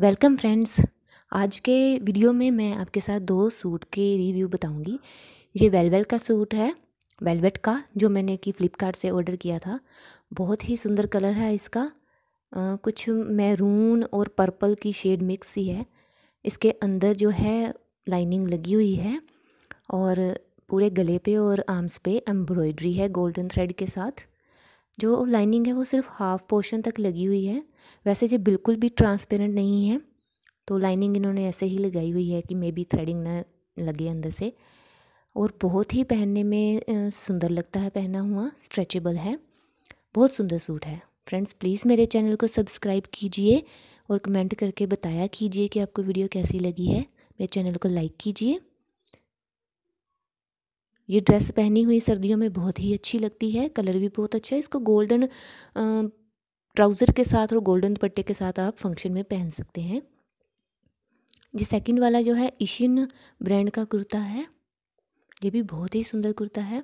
welcome friends आज के video में मैं आपके साथ दो सूट के रिव्यू बताऊंगी ये वेलवेट का सूट है वेलवेट का जो मैंने कि फ़्लिपकार्ट से ऑर्डर किया था बहुत ही सुंदर कलर है इसका आ, कुछ मैरून और पर्पल की शेड मिक्स ही है इसके अंदर जो है लाइनिंग लगी हुई है और पूरे गले पे और आर्म्स पे एम्ब्रॉयड्री है गोल्डन थ्रेड के साथ जो लाइनिंग है वो सिर्फ हाफ पोर्शन तक लगी हुई है वैसे ये बिल्कुल भी ट्रांसपेरेंट नहीं है तो लाइनिंग इन्होंने ऐसे ही लगाई हुई है कि मे बी थ्रेडिंग ना लगे अंदर से और बहुत ही पहनने में सुंदर लगता है पहना हुआ स्ट्रेचेबल है बहुत सुंदर सूट है फ्रेंड्स प्लीज़ मेरे चैनल को सब्सक्राइब कीजिए और कमेंट करके बताया कीजिए कि आपको वीडियो कैसी लगी है मेरे चैनल को लाइक कीजिए ये ड्रेस पहनी हुई सर्दियों में बहुत ही अच्छी लगती है कलर भी बहुत अच्छा है इसको गोल्डन ट्राउज़र के साथ और गोल्डन दुपट्टे के साथ आप फंक्शन में पहन सकते हैं ये सेकंड वाला जो है इशिन ब्रांड का कुर्ता है ये भी बहुत ही सुंदर कुर्ता है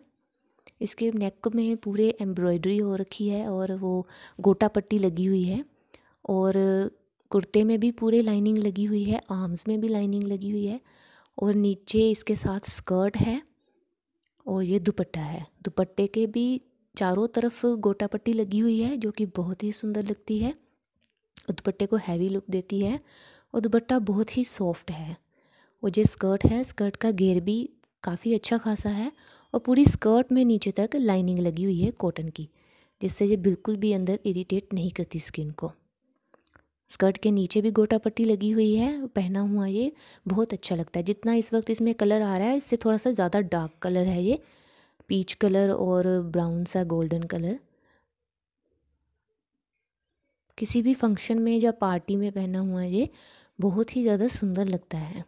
इसके नेक में पूरे एम्ब्रॉयडरी हो रखी है और वो गोटा पट्टी लगी हुई है और कुर्ते में भी पूरे लाइनिंग लगी हुई है आर्म्स में भी लाइनिंग लगी हुई है और नीचे इसके साथ स्कर्ट है और ये दुपट्टा है दुपट्टे के भी चारों तरफ गोटा पट्टी लगी हुई है जो कि बहुत ही सुंदर लगती है दुपट्टे को हैवी लुक देती है और दुपट्टा बहुत ही सॉफ्ट है और जो स्कर्ट है स्कर्ट का घेर भी काफ़ी अच्छा खासा है और पूरी स्कर्ट में नीचे तक लाइनिंग लगी हुई है कॉटन की जिससे ये बिल्कुल भी अंदर इरिटेट नहीं करती स्किन को स्कर्ट के नीचे भी गोटा पट्टी लगी हुई है पहना हुआ ये बहुत अच्छा लगता है जितना इस वक्त इसमें कलर आ रहा है इससे थोड़ा सा ज़्यादा डार्क कलर है ये पीच कलर और ब्राउन सा गोल्डन कलर किसी भी फंक्शन में या पार्टी में पहना हुआ ये बहुत ही ज़्यादा सुंदर लगता है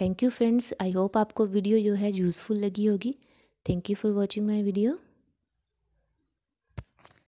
thank you friends I hope आपको वीडियो जो है यूज़फुल लगी होगी thank you for watching my video